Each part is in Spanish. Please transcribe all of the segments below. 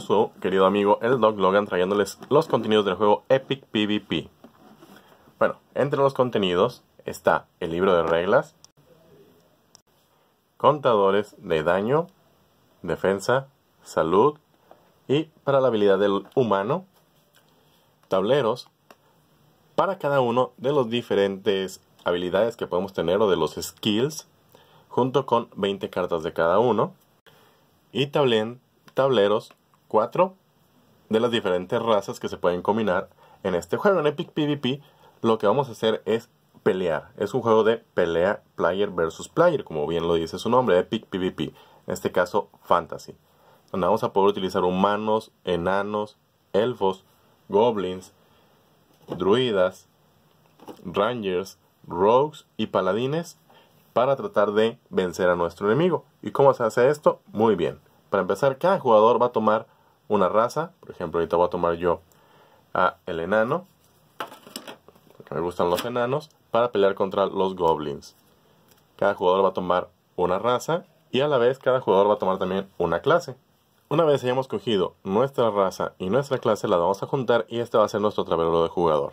su querido amigo el Doc Logan trayéndoles los contenidos del juego Epic PvP. Bueno, entre los contenidos está el libro de reglas, contadores de daño, defensa, salud y para la habilidad del humano, tableros para cada uno de los diferentes habilidades que podemos tener o de los skills, junto con 20 cartas de cada uno, y tablen, tableros cuatro de las diferentes razas que se pueden combinar en este juego. En Epic PvP lo que vamos a hacer es pelear. Es un juego de pelea player versus player, como bien lo dice su nombre, Epic PvP. En este caso, Fantasy. Donde vamos a poder utilizar humanos, enanos, elfos, goblins, druidas, rangers, rogues y paladines para tratar de vencer a nuestro enemigo. ¿Y cómo se hace esto? Muy bien. Para empezar, cada jugador va a tomar una raza. Por ejemplo, ahorita voy a tomar yo a el enano, porque me gustan los enanos, para pelear contra los goblins. Cada jugador va a tomar una raza y a la vez cada jugador va a tomar también una clase. Una vez hayamos cogido nuestra raza y nuestra clase, la vamos a juntar y este va a ser nuestro tablero de jugador.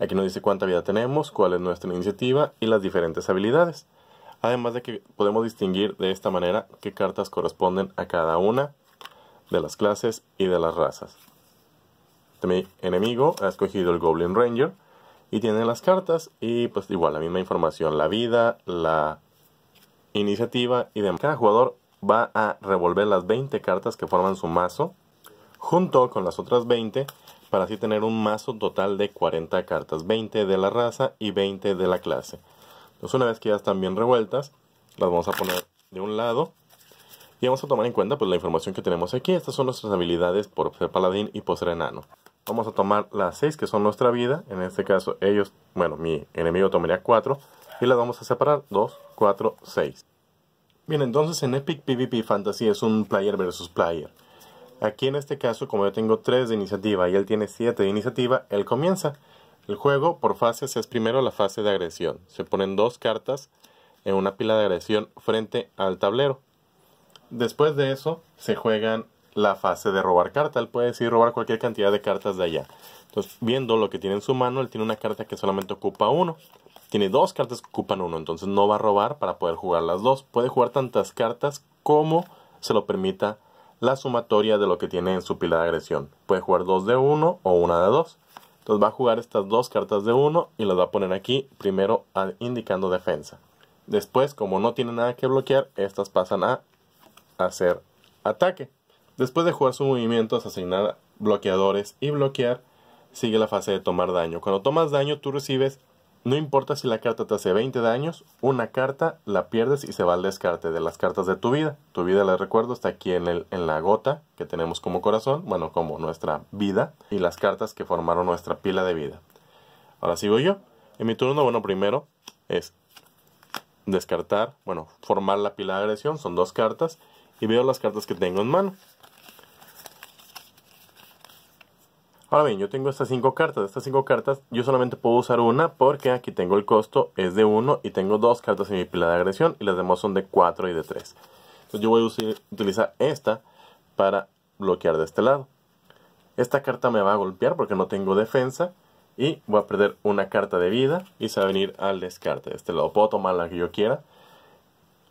Aquí nos dice cuánta vida tenemos, cuál es nuestra iniciativa y las diferentes habilidades. Además de que podemos distinguir de esta manera qué cartas corresponden a cada una de las clases y de las razas. Mi enemigo ha escogido el Goblin Ranger y tiene las cartas y pues igual la misma información, la vida, la iniciativa y demás. Cada jugador va a revolver las 20 cartas que forman su mazo junto con las otras 20 para así tener un mazo total de 40 cartas, 20 de la raza y 20 de la clase. Entonces una vez que ya están bien revueltas, las vamos a poner de un lado y vamos a tomar en cuenta pues, la información que tenemos aquí. Estas son nuestras habilidades por ser paladín y por ser enano. Vamos a tomar las 6 que son nuestra vida. En este caso ellos, bueno, mi enemigo tomaría 4. Y las vamos a separar 2, 4, 6. Bien, entonces en Epic PvP Fantasy es un player versus player. Aquí en este caso, como yo tengo 3 de iniciativa y él tiene 7 de iniciativa, él comienza. El juego por fases es primero la fase de agresión. Se ponen dos cartas en una pila de agresión frente al tablero. Después de eso, se juegan la fase de robar carta. Él puede decir robar cualquier cantidad de cartas de allá. Entonces, viendo lo que tiene en su mano, él tiene una carta que solamente ocupa uno. Tiene dos cartas que ocupan uno, entonces no va a robar para poder jugar las dos. Puede jugar tantas cartas como se lo permita la sumatoria de lo que tiene en su pila de agresión. Puede jugar dos de uno o una de dos. Entonces va a jugar estas dos cartas de uno y las va a poner aquí primero ah, indicando defensa. Después, como no tiene nada que bloquear, estas pasan a hacer ataque. Después de jugar su movimiento, asignar bloqueadores y bloquear, sigue la fase de tomar daño. Cuando tomas daño, tú recibes, no importa si la carta te hace 20 daños, una carta la pierdes y se va al descarte de las cartas de tu vida. Tu vida, les recuerdo, está aquí en, el, en la gota que tenemos como corazón, bueno, como nuestra vida y las cartas que formaron nuestra pila de vida. Ahora sigo yo. En mi turno, bueno, primero es descartar, bueno, formar la pila de agresión, son dos cartas, y veo las cartas que tengo en mano. Ahora bien, yo tengo estas 5 cartas. De Estas 5 cartas yo solamente puedo usar una porque aquí tengo el costo, es de 1 y tengo dos cartas en mi pila de agresión y las demás son de 4 y de 3. Entonces yo voy a utilizar esta para bloquear de este lado. Esta carta me va a golpear porque no tengo defensa y voy a perder una carta de vida y se va a venir al descarte de este lado. Puedo tomar la que yo quiera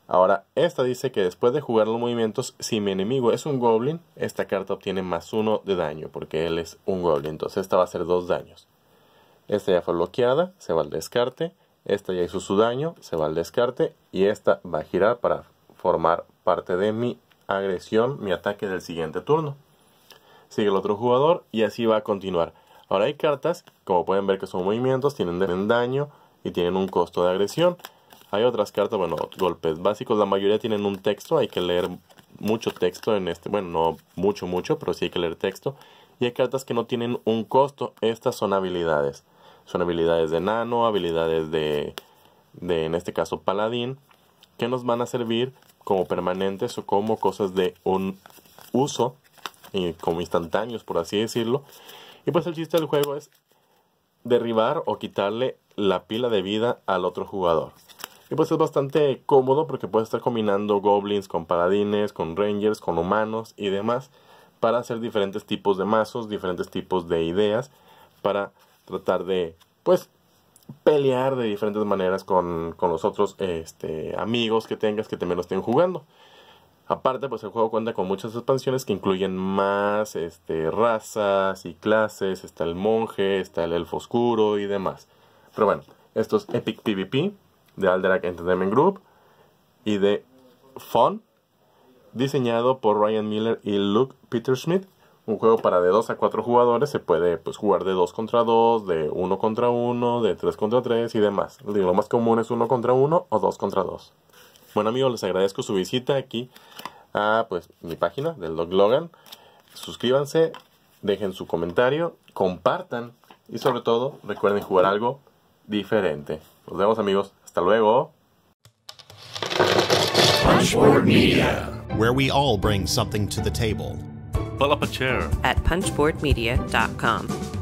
Ahora, esta dice que después de jugar los movimientos, si mi enemigo es un goblin, esta carta obtiene más uno de daño, porque él es un goblin. Entonces esta va a ser dos daños. Esta ya fue bloqueada, se va al descarte. Esta ya hizo su daño, se va al descarte. Y esta va a girar para formar parte de mi agresión, mi ataque del siguiente turno. Sigue el otro jugador y así va a continuar. Ahora hay cartas, como pueden ver que son movimientos, tienen daño y tienen un costo de agresión. Hay otras cartas, bueno, golpes básicos, la mayoría tienen un texto, hay que leer mucho texto en este, bueno, no mucho, mucho, pero sí hay que leer texto. Y hay cartas que no tienen un costo, estas son habilidades. Son habilidades de nano, habilidades de, de en este caso, paladín, que nos van a servir como permanentes o como cosas de un uso, y como instantáneos, por así decirlo. Y pues el chiste del juego es derribar o quitarle la pila de vida al otro jugador. Y pues es bastante cómodo porque puedes estar combinando goblins con paladines, con rangers, con humanos y demás para hacer diferentes tipos de mazos, diferentes tipos de ideas para tratar de pues pelear de diferentes maneras con, los otros este, amigos que tengas que también lo estén jugando. Aparte, pues el juego cuenta con muchas expansiones que incluyen más este, razas y clases. Está el monje, está el elfo oscuro y demás. Pero bueno, esto es Epic PvP de Alderac Entertainment Group y de Fun, diseñado por Ryan Miller y Luke Petersmith. Un juego para de 2 a 4 jugadores, se puede pues, jugar de 2 contra 2, de 1 contra 1, de 3 contra 3 y demás. Lo más común es 1 contra 1 o 2 contra 2. Bueno amigos, les agradezco su visita aquí a pues, mi página del Doc Logan. Suscríbanse, dejen su comentario, compartan y sobre todo recuerden jugar algo diferente. Nos vemos amigos. Hasta luego. Punchboard Media, where we all bring something to the table. Pull up a chair at punchboardmedia.com.